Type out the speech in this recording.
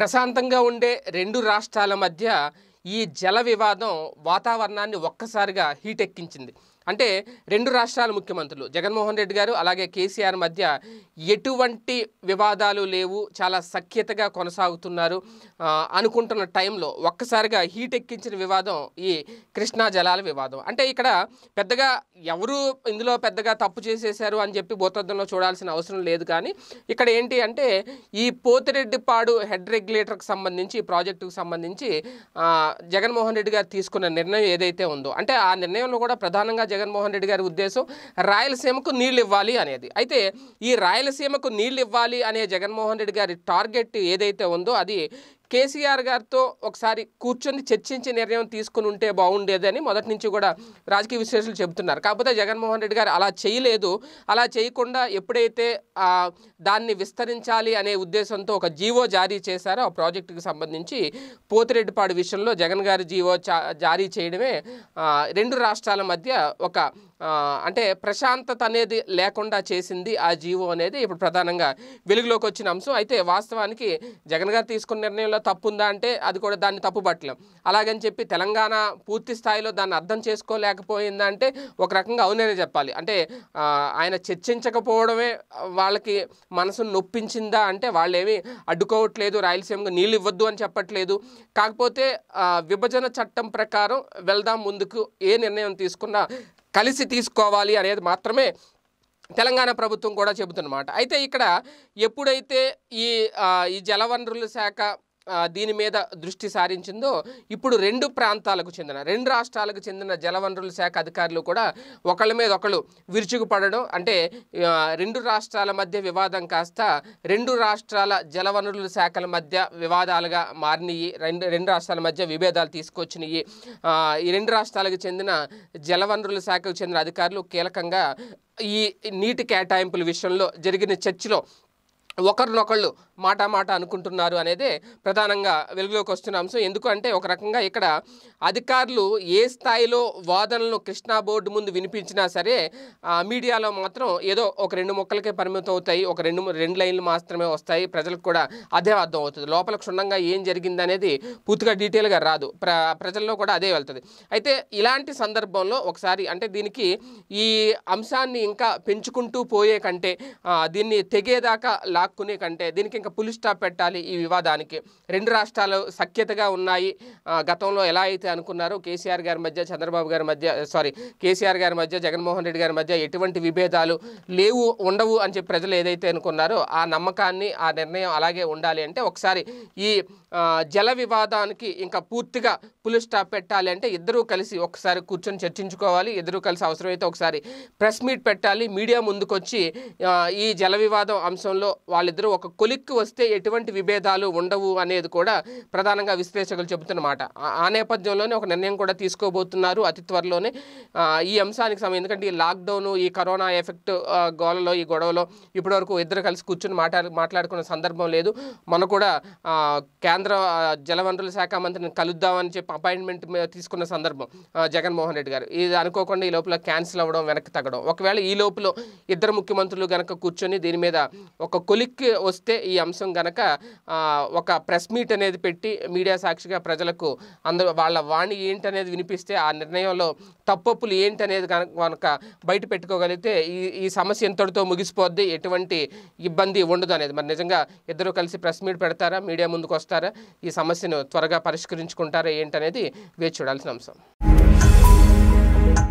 ప్రశాంతంగా ఉండే రెండు రాష్ట్రాల మధ్య ఈ జల వివాదం వాతావరణాన్ని ఒక్కసారిగా హీటెక్కించింది అంటే రెండు రాష్ట్రాల ముఖ్యమంత్రులు జగన్మోహన్ రెడ్డి గారు అలాగే కేసీఆర్ మధ్య ఎటువంటి వివాదాలు లేవు చాలా సఖ్యతగా కొనసాగుతున్నారు అనుకుంటున్న టైంలో ఒక్కసారిగా హీట్ ఎక్కించిన వివాదం ఈ కృష్ణా జలాల వివాదం అంటే ఇక్కడ పెద్దగా ఎవరు ఇందులో పెద్దగా తప్పు చేసేశారు అని చెప్పి భూతద్దంలో చూడాల్సిన అవసరం లేదు కానీ ఇక్కడ ఏంటి అంటే ఈ పోతిరెడ్డిపాడు హెడ్ రెగ్యులేటర్కి సంబంధించి ప్రాజెక్టుకు సంబంధించి జగన్మోహన్ రెడ్డి గారు తీసుకున్న నిర్ణయం ఏదైతే ఉందో అంటే ఆ నిర్ణయంలో కూడా ప్రధానంగా జగన్మోహన్ రెడ్డి గారి ఉద్దేశం రాయలసీమకు నీళ్ళు ఇవ్వాలి అనేది అయితే ఈ రాయల రాయలసీమకు నీళ్ళు ఇవ్వాలి అనే జగన్మోహన్ రెడ్డి గారి టార్గెట్ ఏదైతే ఉందో అది కేసీఆర్ గారితో ఒకసారి కూర్చొని చర్చించి నిర్ణయం తీసుకుని ఉంటే బాగుండేదని మొదటి నుంచి కూడా రాజకీయ విశ్లేషణలు చెబుతున్నారు కాకపోతే జగన్మోహన్ రెడ్డి గారు అలా చేయలేదు అలా చేయకుండా ఎప్పుడైతే దాన్ని విస్తరించాలి అనే ఉద్దేశంతో ఒక జీవో జారీ చేశారో ఆ ప్రాజెక్టుకు సంబంధించి పోతిరెడ్డిపాడు విషయంలో జగన్ గారి జీవో జారీ చేయడమే రెండు రాష్ట్రాల మధ్య ఒక అంటే ప్రశాంతత అనేది లేకుండా చేసింది ఆ జీవో అనేది ఇప్పుడు ప్రధానంగా వెలుగులోకి వచ్చిన అంశం అయితే వాస్తవానికి జగన్ గారు తీసుకున్న నిర్ణయంలో తప్పు ఉందా అంటే అది కూడా దాన్ని తప్పుపట్టలేం అలాగని చెప్పి తెలంగాణ పూర్తి స్థాయిలో దాన్ని అర్థం చేసుకోలేకపోయిందా అంటే ఒక రకంగా అవుననే చెప్పాలి అంటే ఆయన చర్చించకపోవడమే వాళ్ళకి మనసును నొప్పించిందా అంటే వాళ్ళు ఏమీ అడ్డుకోవట్లేదు రాయలసీమకు నీళ్ళు ఇవ్వద్దు అని చెప్పట్లేదు కాకపోతే విభజన చట్టం ప్రకారం వెళ్దాం ముందుకు ఏ నిర్ణయం తీసుకున్నా కలిసి తీసుకోవాలి అనేది మాత్రమే తెలంగాణ ప్రభుత్వం కూడా చెబుతున్నమాట అయితే ఇక్కడ ఎప్పుడైతే ఈ ఈ జలవనరుల శాఖ దీని మీద దృష్టి సారించిందో ఇప్పుడు రెండు ప్రాంతాలకు చెందిన రెండు రాష్ట్రాలకు చెందిన జలవనరుల శాఖ అధికారులు కూడా ఒకళ్ళ మీద ఒకళ్ళు విరుచుకుపడడం అంటే రెండు రాష్ట్రాల మధ్య వివాదం కాస్త రెండు రాష్ట్రాల జలవనరుల శాఖల మధ్య వివాదాలుగా మారినయి రెండు రెండు రాష్ట్రాల మధ్య విభేదాలు తీసుకొచ్చినాయి ఈ రెండు రాష్ట్రాలకు చెందిన జలవనరుల శాఖకు చెందిన అధికారులు కీలకంగా ఈ నీటి కేటాయింపుల విషయంలో జరిగిన చర్చలో ఒకరినొకళ్ళు మాట మాట అనుకుంటున్నారు అనేదే ప్రధానంగా వెలుగులోకి వస్తున్న అంశం ఎందుకంటే ఒక రకంగా ఇక్కడ అధికారులు ఏ స్థాయిలో వాదనలను కృష్ణా బోర్డు ముందు వినిపించినా సరే మీడియాలో మాత్రం ఏదో ఒక రెండు మొక్కలకే పరిమితం అవుతాయి ఒక రెండు రెండు లైన్లు మాత్రమే వస్తాయి ప్రజలకు కూడా అదే అర్థం అవుతుంది లోపల క్షుణ్ణంగా ఏం జరిగింది అనేది పూర్తిగా డీటెయిల్గా రాదు ప్ర ప్రజల్లో కూడా అదే వెళ్తుంది అయితే ఇలాంటి సందర్భంలో ఒకసారి అంటే దీనికి ఈ అంశాన్ని ఇంకా పెంచుకుంటూ పోయే కంటే దీన్ని తెగేదాకా లాక్కునే కంటే దీనికి ఇంకా పులి స్టాప్ పెట్టాలి ఈ వివాదానికి రెండు రాష్ట్రాలు సఖ్యతగా ఉన్నాయి గతంలో ఎలా అయితే అనుకున్నారో కేసీఆర్ గారి మధ్య చంద్రబాబు గారి మధ్య సారీ కేసీఆర్ గారి మధ్య జగన్మోహన్ రెడ్డి గారి మధ్య ఎటువంటి విభేదాలు లేవు ఉండవు అని చెప్పి ప్రజలు ఏదైతే అనుకున్నారో ఆ నమ్మకాన్ని ఆ నిర్ణయం అలాగే ఉండాలి అంటే ఒకసారి ఈ జల వివాదానికి ఇంకా పూర్తిగా పులి స్టాప్ పెట్టాలి అంటే ఇద్దరూ కలిసి ఒకసారి కూర్చొని చర్చించుకోవాలి ఇద్దరూ కలిసి అవసరమైతే ఒకసారి ప్రెస్ మీట్ పెట్టాలి మీడియా ముందుకొచ్చి ఈ జల వివాదం అంశంలో వాళ్ళిద్దరూ ఒక కొలిక్కి వస్తే ఎటువంటి విభేదాలు ఉండవు అనేది కూడా ప్రధానంగా విశ్లేషకులు చెబుతున్నమాట ఆ నేపథ్యంలోనే ఒక నిర్ణయం కూడా తీసుకోబోతున్నారు అతి త్వరలోనే ఈ అంశానికి సమయం ఎందుకంటే ఈ లాక్డౌన్ ఈ కరోనా ఎఫెక్ట్ గోలలో ఈ గొడవలో ఇప్పటివరకు ఇద్దరు కలిసి కూర్చుని మాట్లా మాట్లాడుకున్న సందర్భం లేదు మనం కూడా కేంద్ర జలవనరుల శాఖ మంత్రిని కలుద్దామని చెప్పి అపాయింట్మెంట్ తీసుకున్న సందర్భం జగన్మోహన్ రెడ్డి గారు ఇది అనుకోకుండా ఈ లోపల క్యాన్సిల్ అవ్వడం వెనక్కి తగ్గడం ఒకవేళ ఈ లోపల ఇద్దరు ముఖ్యమంత్రులు కనుక కూర్చొని దీని మీద ఒక కొలిక్కి వస్తే ఈ అంశం గనక ఒక ప్రెస్ మీట్ అనేది పెట్టి మీడియా సాక్షిగా ప్రజలకు అందరూ వాళ్ళ వాణి ఏంటనేది వినిపిస్తే ఆ నిర్ణయంలో తప్పప్పులు ఏంటనేది కనుక కనుక బయట పెట్టుకోగలిగితే ఈ ఈ సమస్య ఎంతటితో ముగిసిపోద్ది ఎటువంటి ఇబ్బంది ఉండదు అనేది మరి నిజంగా ఇద్దరు కలిసి ప్రెస్ మీట్ పెడతారా మీడియా ముందుకు వస్తారా ఈ సమస్యను త్వరగా పరిష్కరించుకుంటారా ఏంటనేది వేచి చూడాల్సిన అంశం